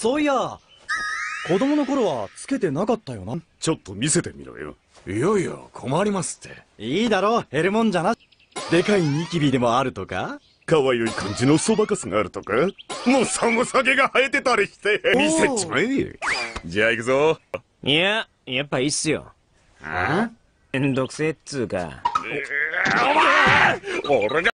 そういや子供の頃はつけてなかったよなちょっと見せてみろよいやいや困りますっていいだろ減るもんじゃなでかいニキビでもあるとか可愛い感じのそばかすがあるとかもうさもさげが生えてたりして見せちまえじゃあ行くぞいややっぱいいっすよああめんどくせえっつうか、えー、お前俺が